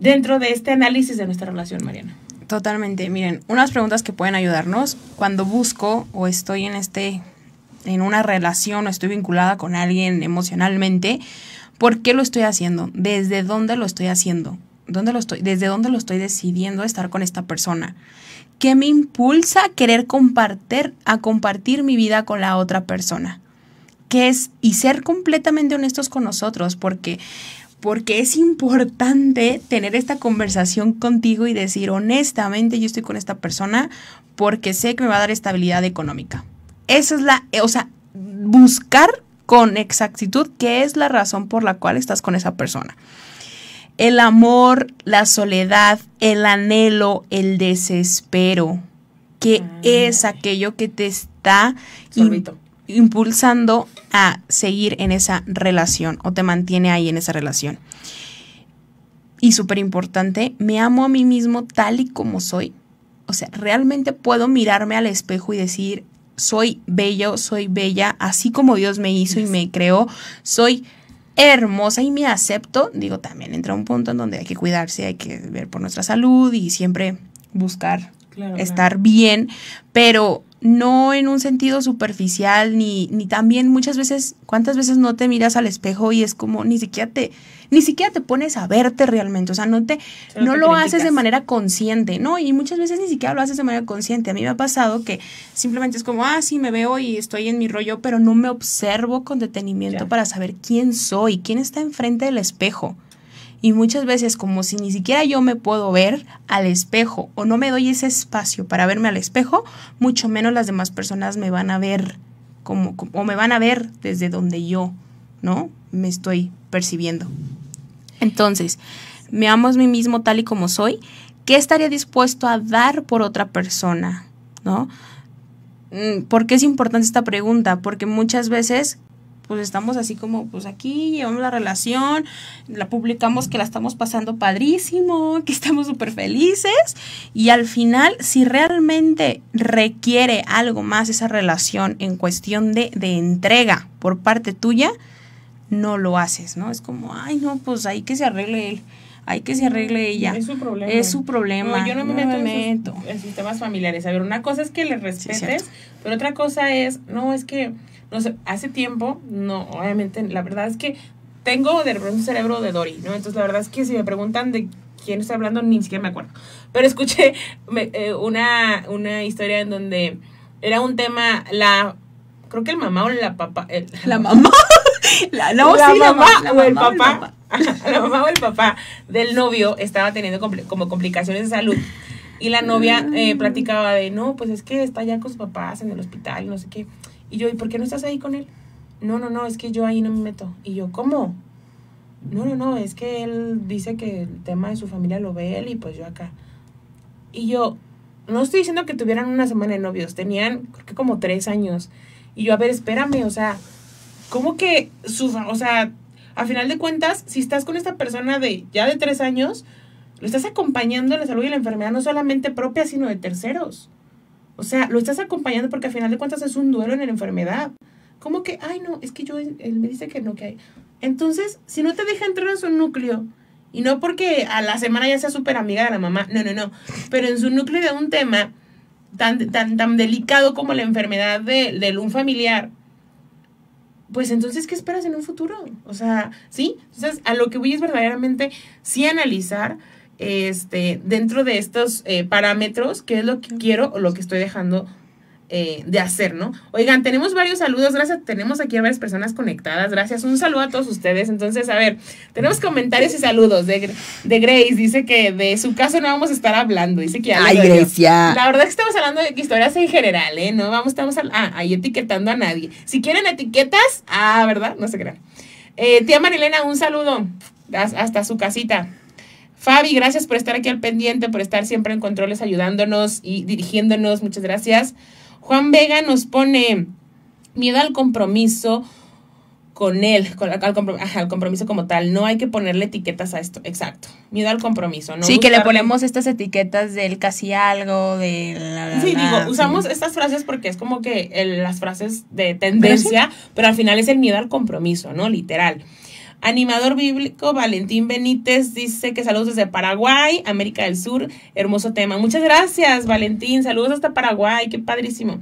A: dentro de este análisis de nuestra relación, Mariana? Totalmente. Miren, unas preguntas que pueden ayudarnos cuando busco o estoy en este en una relación o estoy vinculada con alguien emocionalmente, ¿por qué lo estoy haciendo? ¿Desde dónde lo estoy haciendo? ¿Dónde lo estoy, ¿Desde dónde lo estoy decidiendo estar con esta persona? ¿Qué me impulsa a querer compartir, a compartir mi vida con la otra persona? ¿Qué es? Y ser completamente honestos con nosotros, porque porque es importante tener esta conversación contigo y decir honestamente yo estoy con esta persona porque sé que me va a dar estabilidad económica. Esa es la, eh, o sea, buscar con exactitud qué es la razón por la cual estás con esa persona. El amor, la soledad, el anhelo, el desespero, que es aquello que te está impulsando a seguir en esa relación o te mantiene ahí en esa relación. Y súper importante, me amo a mí mismo tal y como soy. O sea, realmente puedo mirarme al espejo y decir, soy bello, soy bella, así como Dios me hizo y me creó, soy hermosa y me acepto, digo, también entra un punto en donde hay que cuidarse, hay que ver por nuestra salud y siempre buscar estar bien, pero no en un sentido superficial, ni, ni también muchas veces, ¿cuántas veces no te miras al espejo y es como ni siquiera te, ni siquiera te pones a verte realmente, o sea, no te, no lo haces de manera consciente, ¿no? Y muchas veces ni siquiera lo haces de manera consciente. A mí me ha pasado que simplemente es como, ah, sí, me veo y estoy en mi rollo, pero no me observo con detenimiento para saber quién soy, quién está enfrente del espejo. Y muchas veces, como si ni siquiera yo me puedo ver al espejo o no me doy ese espacio para verme al espejo, mucho menos las demás personas me van a ver como o me van a ver desde donde yo, ¿no? Me estoy percibiendo. Entonces, me amo a mí mismo tal y como soy. ¿Qué estaría dispuesto a dar por otra persona? ¿No? Mm, ¿Por qué es importante esta pregunta? Porque muchas veces pues estamos así como, pues aquí llevamos la relación, la publicamos que la estamos pasando padrísimo, que estamos súper felices y al final, si realmente requiere algo más esa relación en cuestión de entrega por parte tuya, no lo haces, ¿no? Es como, ay, no, pues hay que se arregle él, hay que se arregle ella. Es su problema. Es su problema. No, yo no me meto, en, sus, familiares. A ver, una cosa es que le respetes, pero otra cosa es, no, es que, no sé, hace tiempo, no, obviamente, la verdad es que tengo de repente un cerebro de Dory, ¿no? Entonces, la verdad es que si me preguntan de quién está hablando, ni siquiera me acuerdo. Pero escuché eh, una, una historia en donde era un tema, la creo que el mamá o la papá. la mamá. La, no, sí, el mamá papá. O el papá. la mamá o el papá del novio estaba teniendo como complicaciones de salud. Y la novia eh, mm. platicaba de, no, pues es que está allá con sus papás en el hospital, no sé qué. Y yo, ¿y por qué no estás ahí con él? No, no, no, es que yo ahí no me meto. Y yo, ¿cómo? No, no, no, es que él dice que el tema de su familia lo ve él y pues yo acá. Y yo, no estoy diciendo que tuvieran una semana de novios, tenían creo que como tres años. Y yo, a ver, espérame, o sea, ¿cómo que su... o sea, a final de cuentas, si estás con esta persona de ya de tres años, lo estás acompañando en la salud y la enfermedad no solamente propia, sino de terceros. O sea, lo estás acompañando porque a final de cuentas es un duelo en la enfermedad. ¿Cómo que, ay, no, es que yo, él me dice que no, que hay. Entonces, si no te deja entrar en su núcleo, y no porque a la semana ya sea súper amiga de la mamá, no, no, no, pero en su núcleo de un tema, tan, tan, tan delicado como la enfermedad de, un familiar, pues entonces, ¿qué esperas en un futuro? O sea, sí, entonces a lo que voy es verdaderamente sí analizar este, dentro de estos eh, parámetros qué es lo que quiero o lo que estoy dejando eh, de hacer, ¿no? Oigan, tenemos varios saludos, gracias, tenemos aquí a varias personas conectadas, gracias, un saludo a todos ustedes, entonces, a ver, tenemos comentarios y saludos de, Grace, dice que de su caso no vamos a estar hablando, dice que Ay, Grace, La verdad es que estamos hablando de historias en general, ¿eh? No vamos, estamos ah, ahí etiquetando a nadie. Si quieren etiquetas, ah, ¿verdad? No se crean. Eh, tía Marilena, un saludo hasta su casita. Fabi, gracias por estar aquí al pendiente, por estar siempre en controles, ayudándonos y dirigiéndonos, muchas gracias. Juan Vega nos pone miedo al compromiso con él, con, al, compromiso como tal. No hay que ponerle etiquetas a esto, exacto. Miedo al compromiso, ¿no? Sí, que le ponemos estas etiquetas del casi algo, de... La, sí, digo, usamos estas frases porque es como que las frases de tendencia, pero al final es el miedo al compromiso, ¿no? Literal. Animador bíblico Valentín Benítez dice que saludos desde Paraguay, América del Sur. Hermoso tema. Muchas gracias, Valentín. Saludos hasta Paraguay. Qué padrísimo.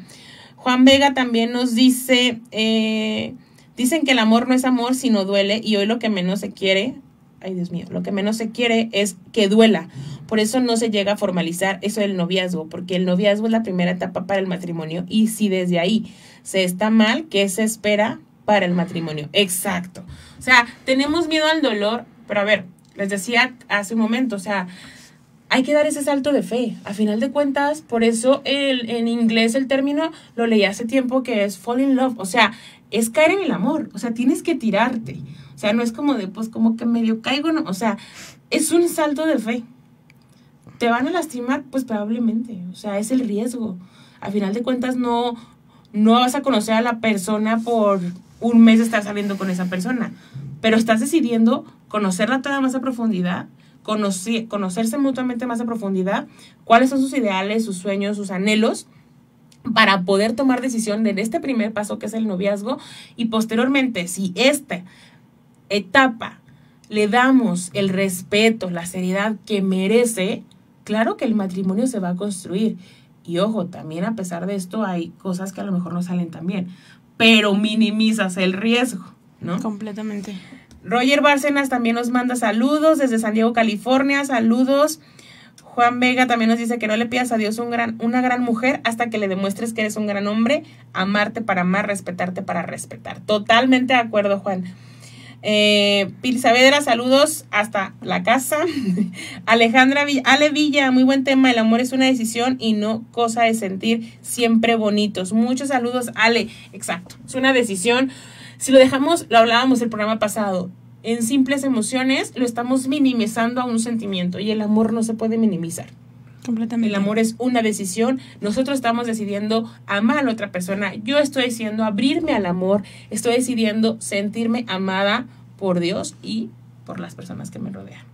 A: Juan Vega también nos dice, eh, dicen que el amor no es amor sino duele y hoy lo que menos se quiere, ay Dios mío, lo que menos se quiere es que duela. Por eso no se llega a formalizar eso del noviazgo, porque el noviazgo es la primera etapa para el matrimonio y si desde ahí se está mal, ¿qué se espera para el matrimonio? Exacto. O sea, tenemos miedo al dolor, pero a ver, les decía hace un momento, o sea, hay que dar ese salto de fe. A final de cuentas, por eso en inglés el término lo leí hace tiempo que es fall in love, o sea, es caer en el amor, o sea, tienes que tirarte. O sea, no es como de, pues como que medio caigo, no, o sea, es un salto de fe. ¿Te van a lastimar? Pues probablemente, o sea, es el riesgo. A final de cuentas no, no vas a conocer a la persona por un mes estar saliendo con esa persona, pero estás decidiendo conocerla toda más a profundidad, conocerse mutuamente más a profundidad, cuáles son sus ideales, sus sueños, sus anhelos, para poder tomar decisión En este primer paso que es el noviazgo y posteriormente si esta etapa le damos el respeto, la seriedad que merece, claro que el matrimonio se va a construir. Y ojo, también a pesar de esto hay cosas que a lo mejor no salen tan bien pero minimizas el riesgo, ¿no? Completamente. Roger Bárcenas también nos manda saludos desde San Diego, California. Saludos. Juan Vega también nos dice que no le pidas a Dios un gran, una gran mujer hasta que le demuestres que eres un gran hombre, amarte para amar, respetarte para respetar. Totalmente de acuerdo, Juan. Eh, Pilsavedra, saludos hasta la casa. Alejandra Villa, Ale Villa, muy buen tema. El amor es una decisión y no cosa de sentir siempre bonitos. Muchos saludos, Ale. Exacto, es una decisión. Si lo dejamos, lo hablábamos el programa pasado. En simples emociones lo estamos minimizando a un sentimiento y el amor no se puede minimizar. Completamente. El amor es una decisión. Nosotros estamos decidiendo amar a la otra persona. Yo estoy decidiendo abrirme al amor. Estoy decidiendo sentirme amada por Dios y por las personas que me rodean.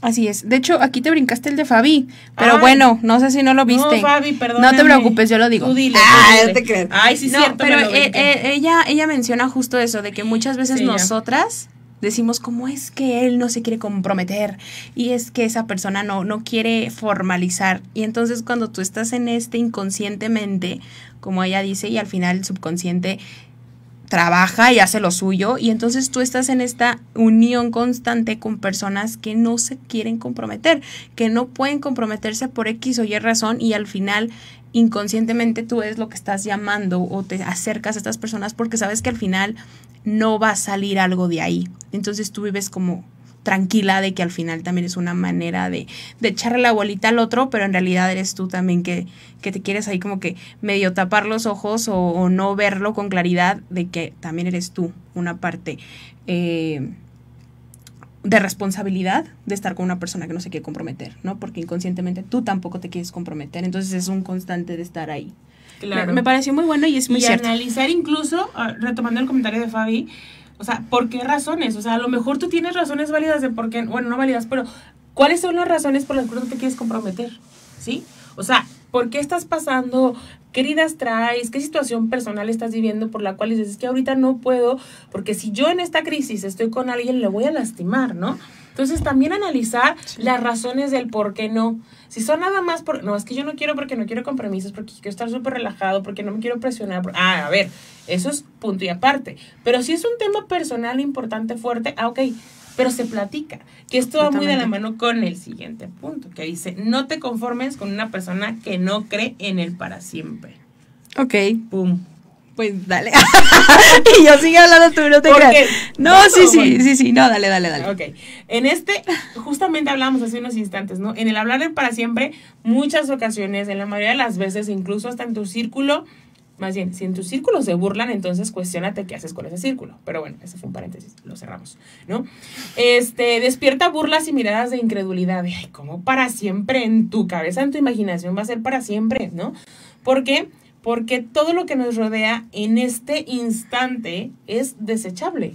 A: Así es. De hecho, aquí te brincaste el de Fabi. Pero bueno, no sé si no lo viste. No, Fabi, perdón. No te preocupes, yo lo digo. ah, te crees. Ay, sí, Pero eh, eh, ella, ella menciona justo eso, de que muchas veces nosotras decimos cómo es que él no se quiere comprometer y es que esa persona no, no quiere formalizar. Y entonces cuando tú estás en este inconscientemente, como ella dice, y al final el subconsciente trabaja y hace lo suyo y entonces tú estás en esta unión constante con personas que no se quieren comprometer, que no pueden comprometerse por X o Y razón y al final inconscientemente tú eres lo que estás llamando o te acercas a estas personas porque sabes que al final no va a salir algo de ahí. Entonces tú vives como tranquila de que al final también es una manera de, echarle la bolita al otro, pero en realidad eres tú también que, que te quieres ahí como que medio tapar los ojos o, no verlo con claridad de que también eres tú una parte eh, de responsabilidad de estar con una persona que no se quiere comprometer, ¿no? Porque inconscientemente tú tampoco te quieres comprometer, entonces es un constante de estar ahí. Claro. Me, pareció muy bueno y es muy y analizar incluso, ah, retomando el comentario de Fabi, o sea, ¿por qué razones? O sea, a lo mejor tú tienes razones válidas de por qué, bueno, no válidas, pero ¿cuáles son las razones por las que no te quieres comprometer? ¿Sí? O sea, ¿por qué estás pasando qué heridas traes, qué situación personal estás viviendo por la cual dices, que ahorita no puedo, porque si yo en esta crisis estoy con alguien, le voy a lastimar, ¿no? Entonces también analizar las razones del por qué no. Si son nada más por, no, es que yo no quiero porque no quiero compromisos, porque quiero estar súper relajado, porque no me quiero presionar. ah, a ver, eso es punto y aparte. Pero si es un tema personal importante, fuerte, ah, ok, pero se platica. Que esto va muy de la mano con el siguiente punto, que dice, no te conformes con una persona que no cree en el para siempre. Ok. Pum. Pues dale. y yo sigue hablando tú, no te No, sí, sí, sí, sí, no, dale, dale, dale. Ok. En este, justamente hablamos hace unos instantes, ¿no? En el hablar del para siempre, muchas ocasiones, en la mayoría de las veces, incluso hasta en tu círculo más bien, si en tus círculos se burlan, entonces cuestionate qué haces con ese círculo. Pero bueno, ese fue un paréntesis, lo cerramos, ¿no? Este, despierta burlas y miradas de incredulidad. como para siempre en tu cabeza, en tu imaginación va a ser para siempre, ¿no? ¿Por qué? Porque todo lo que nos rodea en este instante es desechable,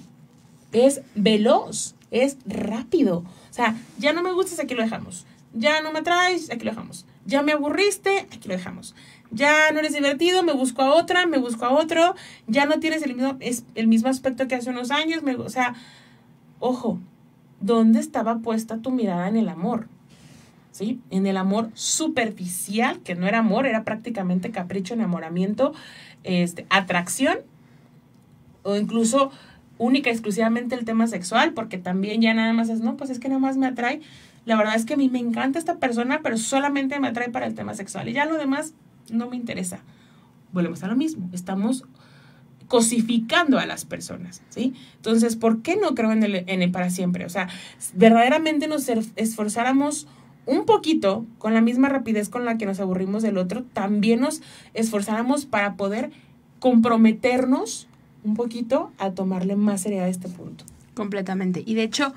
A: es veloz, es rápido. O sea, ya no me gustas, aquí lo dejamos. Ya no me traes, aquí lo dejamos. Ya me aburriste, aquí lo dejamos ya no eres divertido, me busco a otra, me busco a otro, ya no tienes el mismo, es, el mismo aspecto que hace unos años, me, o sea, ojo, ¿dónde estaba puesta tu mirada en el amor? ¿Sí? En el amor superficial, que no era amor, era prácticamente capricho, enamoramiento, este, atracción, o incluso única exclusivamente el tema sexual, porque también ya nada más es, no, pues es que nada más me atrae. La verdad es que a mí me encanta esta persona, pero solamente me atrae para el tema sexual. Y ya lo demás, no me interesa. Volvemos a lo mismo, estamos cosificando a las personas, ¿sí? Entonces, ¿por qué no creo en el, en para siempre? O sea, verdaderamente nos er, esforzáramos un poquito, con la misma rapidez con la que nos aburrimos del otro, también nos esforzáramos para poder comprometernos un poquito a tomarle más seriedad a este punto. Completamente. Y de hecho,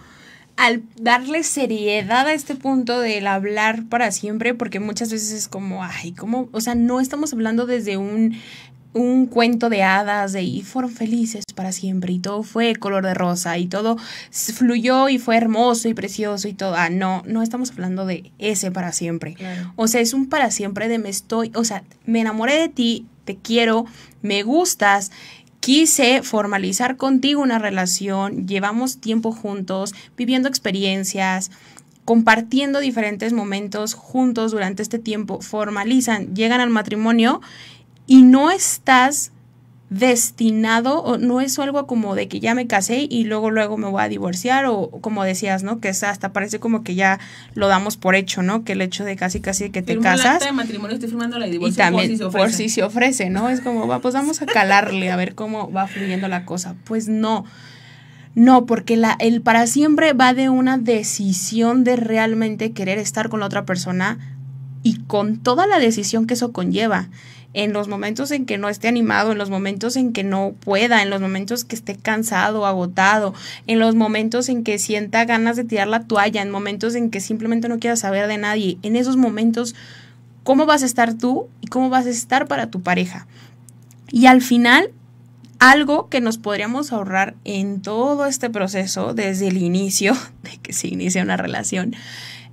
A: al darle seriedad a este punto del hablar para siempre, porque muchas veces es como, ay, ¿cómo? O sea, no estamos hablando desde un, un cuento de hadas de y fueron felices para siempre y todo fue color de rosa y todo fluyó y fue hermoso y precioso y todo. Ah, no, no estamos hablando de ese para siempre. O sea, es un para siempre de me estoy, o sea, me enamoré de ti, te quiero, me gustas quise formalizar contigo una relación, llevamos tiempo juntos, viviendo experiencias, compartiendo diferentes momentos juntos durante este tiempo, formalizan, llegan al matrimonio y no estás destinado, o no es algo como de que ya me casé y luego luego me voy a divorciar, o como decías, ¿no? Que hasta parece como que ya lo damos por hecho, ¿no? Que el hecho de casi casi que te casas. El de matrimonio, estoy firmando la y también por si se ofrece. Por si se ofrece, ¿no? Es como, va, pues vamos a calarle a ver cómo va fluyendo la cosa. Pues no. No, porque la, el para siempre va de una decisión de realmente querer estar con la otra persona y con toda la decisión que eso conlleva en los momentos en que no esté animado, en los momentos en que no pueda, en los momentos que esté cansado, agotado, en los momentos en que sienta ganas de tirar la toalla, en momentos en que simplemente no quiera saber de nadie, en esos momentos, ¿cómo vas a estar tú y cómo vas a estar para tu pareja? Y al final, algo que nos podríamos ahorrar en todo este proceso, desde el inicio de que se inicia una relación,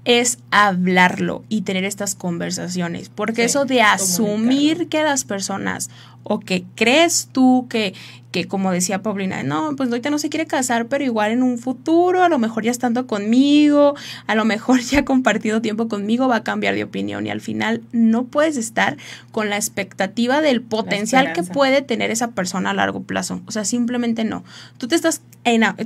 A: es hablarlo y tener estas conversaciones, porque eso de asumir que las personas o que crees tú que, que como decía Paulina, no, pues ahorita no se quiere casar, pero igual en un futuro, a lo mejor ya estando conmigo, a lo mejor ya compartido tiempo conmigo, va a cambiar de opinión y al final no puedes estar con la expectativa del potencial que puede tener esa persona a largo plazo. O sea, simplemente no. Tú te estás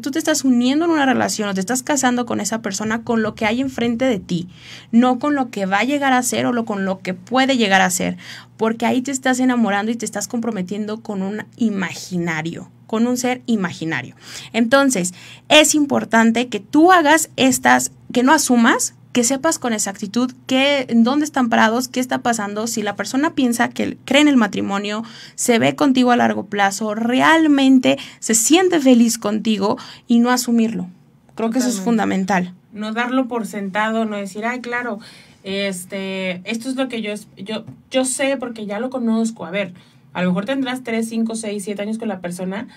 A: tú te estás uniendo en una relación o te estás casando con esa persona con lo que hay enfrente de ti, no con lo que va a llegar a ser o lo, con lo que puede llegar a ser, porque ahí te estás enamorando y te estás comprometiendo con un imaginario con un ser imaginario. Entonces, es importante que tú hagas estas, que no asumas, que sepas con exactitud qué, dónde están parados, qué está pasando. Si la persona piensa que cree en el matrimonio, se ve contigo a largo plazo, realmente se siente feliz contigo y no asumirlo. Creo que eso es fundamental. No darlo por sentado, no decir, ay, claro, este, esto es lo que yo, yo, yo sé porque ya lo conozco. A ver, a lo mejor tendrás 3, 5, 6, 7 años con la persona,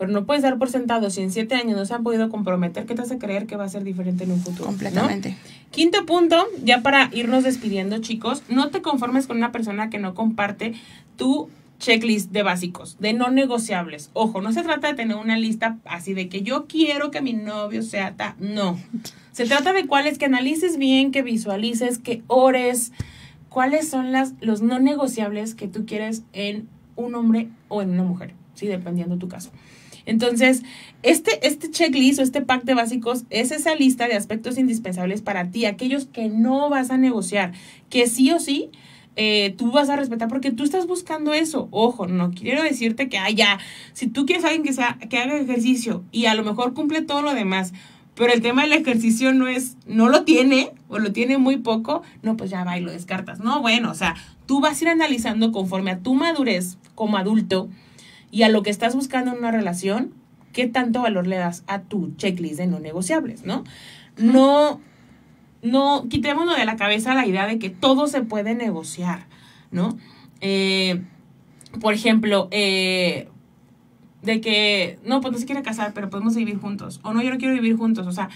A: pero no puedes dar por sentado si en siete años no se han podido comprometer, ¿qué te hace creer que va a ser diferente en un futuro? Completamente. Quinto punto, ya para irnos despidiendo, chicos, no te conformes con una persona que no comparte tu checklist de básicos, de no negociables. Ojo, no se trata de tener una lista así de que yo quiero que mi novio sea ta. No. Se trata de cuáles que analices bien, que visualices, que ores. ¿Cuáles son las, los no negociables que tú quieres en un hombre o en una mujer? Sí, dependiendo tu caso. Entonces, este, este checklist o este pack de básicos es esa lista de aspectos indispensables para ti, aquellos que no vas a negociar, que sí o sí eh, tú vas a respetar porque tú estás buscando eso. Ojo, no quiero decirte que, ah, ya, si tú quieres a alguien que, sea, que haga ejercicio y a lo mejor cumple todo lo demás, pero el tema del ejercicio no es, no lo tiene o lo tiene muy poco, no, pues ya va y lo descartas. No, bueno, o sea, tú vas a ir analizando conforme a tu madurez como adulto y a lo que estás buscando en una relación, qué tanto valor le das a tu checklist de no negociables, ¿no? No, no, quitémonos de la cabeza la idea de que todo se puede negociar, ¿no? Eh, por ejemplo, eh, de que, no, pues no se quiere casar, pero podemos vivir juntos, o no, yo no quiero vivir juntos, o sea,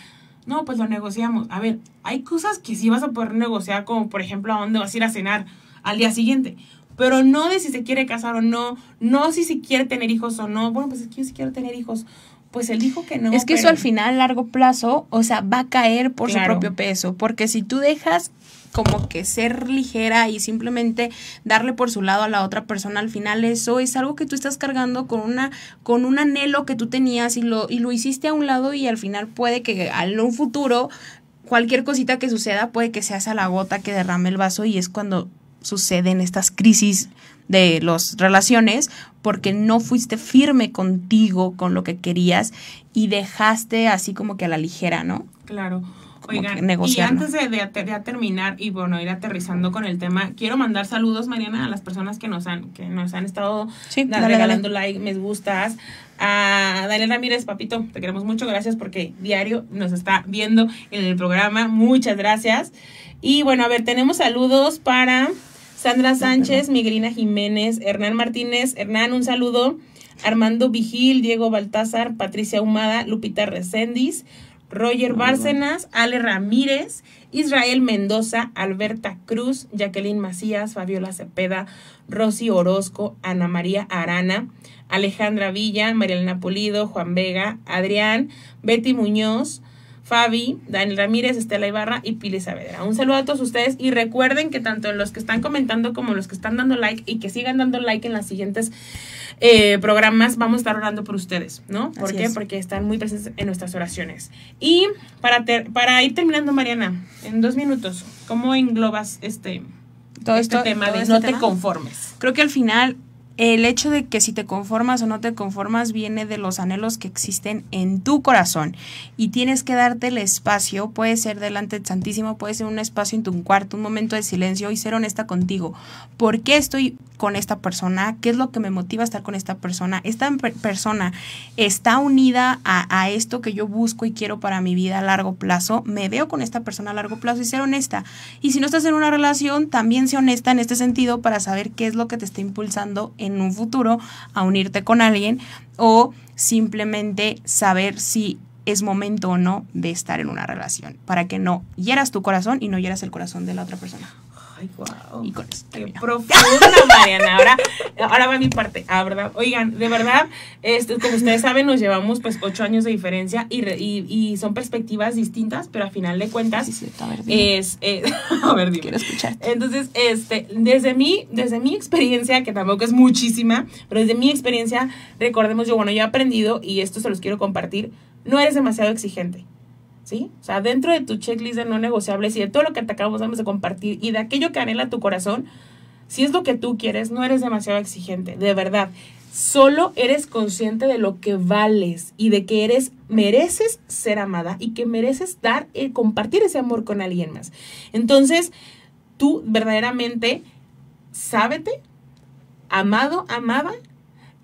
A: no, pues lo negociamos. A ver, hay cosas que sí vas a poder negociar, como por ejemplo a dónde vas a ir a cenar al día siguiente pero no de si se quiere casar o no, no si se quiere tener hijos o no. Bueno, pues si que yo sí quiero tener hijos. Pues él dijo que no. Es que eso al final, a largo plazo, o sea, va a caer por su propio peso. Porque si tú dejas como que ser ligera y simplemente darle por su lado a la otra persona al final eso es algo que tú estás cargando con una con un anhelo que tú tenías y lo y lo hiciste a un lado y al final puede que en un futuro cualquier cosita que suceda puede que sea esa la gota que derrame el vaso y es cuando suceden estas crisis de las relaciones porque no fuiste firme contigo con lo que querías y dejaste así como que a la ligera, ¿no? Claro. Oigan, y antes de, terminar y bueno, ir aterrizando con el tema, quiero mandar saludos, Mariana, a las personas que nos han, que nos han estado regalando like, me gustas, a Daniel Ramírez, papito, te queremos mucho, gracias porque diario nos está viendo en el programa, muchas gracias. Y bueno, a ver, tenemos saludos para... Sandra Sánchez, Miguelina Jiménez, Hernán Martínez, Hernán, un saludo. Armando Vigil, Diego Baltázar, Patricia Humada, Lupita Recendis, Roger Bárcenas, Ale Ramírez, Israel Mendoza, Alberta Cruz, Jacqueline Macías, Fabiola Cepeda, Rosy Orozco, Ana María Arana, Alejandra Villa, Marielena Pulido, Juan Vega, Adrián, Betty Muñoz, Fabi, Daniel Ramírez, Estela Ibarra y Pili Saavedra. Un saludo a todos ustedes y recuerden que tanto los que están comentando como los que están dando like y que sigan dando like en las siguientes eh, programas, vamos a estar orando por ustedes, ¿no? ¿Por qué? Porque están muy presentes en nuestras oraciones. Y para, para ir terminando, Mariana, en dos minutos, ¿cómo englobas este, todo este tema de este no te conformes? Creo que al final el hecho de que si te conformas o no te conformas viene de los anhelos que existen en tu corazón y tienes que darte el espacio, puede ser delante del Santísimo, puede ser un espacio en tu cuarto, un momento de silencio y ser honesta contigo. ¿Por qué estoy con esta persona? ¿Qué es lo que me motiva a estar con esta persona? ¿Esta persona está unida a, esto que yo busco y quiero para mi vida a largo plazo? ¿Me veo con esta persona a largo plazo y ser honesta? Y si no estás en una relación, también sé honesta en este sentido para saber qué es lo que te está impulsando en un futuro a unirte con alguien o simplemente saber si es momento o no de estar en una relación para que no hieras tu corazón y no hieras el corazón de la otra persona. Y con esto Qué profunda, Mariana. Ahora, ahora va mi parte. Ah, ¿verdad? Oigan, de verdad, esto, como ustedes saben, nos llevamos pues ocho años de diferencia y, y, son perspectivas distintas, pero a final de cuentas. Es, eh, Quiero escuchar. Entonces, este, desde mí, desde mi experiencia, que tampoco es muchísima, pero desde mi experiencia, recordemos, yo, bueno, yo he aprendido y esto se los quiero compartir. No eres demasiado exigente ¿sí? O sea, dentro de tu checklist de no negociables y de todo lo que te acabamos de compartir y de aquello que anhela tu corazón, si es lo que tú quieres, no eres demasiado exigente, de verdad. Solo eres consciente de lo que vales y de que eres mereces ser amada y que mereces dar eh, compartir ese amor con alguien más. Entonces, tú verdaderamente sábete, amado, amada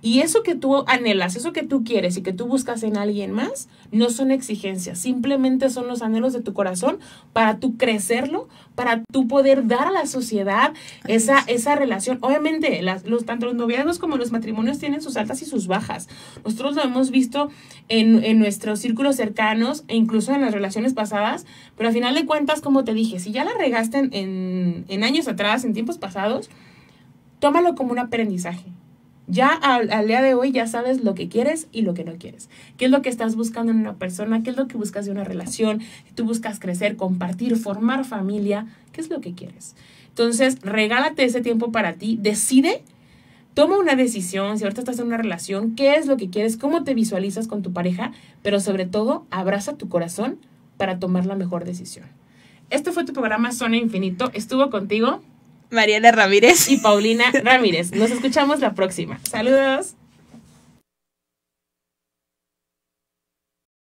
A: y eso que tú anhelas, eso que tú quieres y que tú buscas en alguien más, no son exigencias, simplemente son los anhelos de tu corazón para tú crecerlo, para tú poder dar a la sociedad esa, esa relación. Obviamente, los, tanto los noviazgos como los matrimonios tienen sus altas y sus bajas. Nosotros lo hemos visto en, nuestros círculos cercanos e incluso en las relaciones pasadas, pero al final de cuentas, como te dije, si ya la regaste en años atrás, en tiempos pasados, tómalo como un aprendizaje ya al, día de hoy ya sabes lo que quieres y lo que no quieres. ¿Qué es lo que estás buscando en una persona? ¿Qué es lo que buscas de una relación? Tú buscas crecer, compartir, formar familia. ¿Qué es lo que quieres? Entonces, regálate ese tiempo para ti. Decide toma una decisión, si ahorita estás en una relación, qué es lo que quieres, cómo te visualizas con tu pareja, pero sobre todo abraza tu corazón para tomar la mejor decisión. Este fue tu programa Zona Infinito, estuvo contigo Mariana Ramírez y Paulina Ramírez. Nos escuchamos la próxima. Saludos.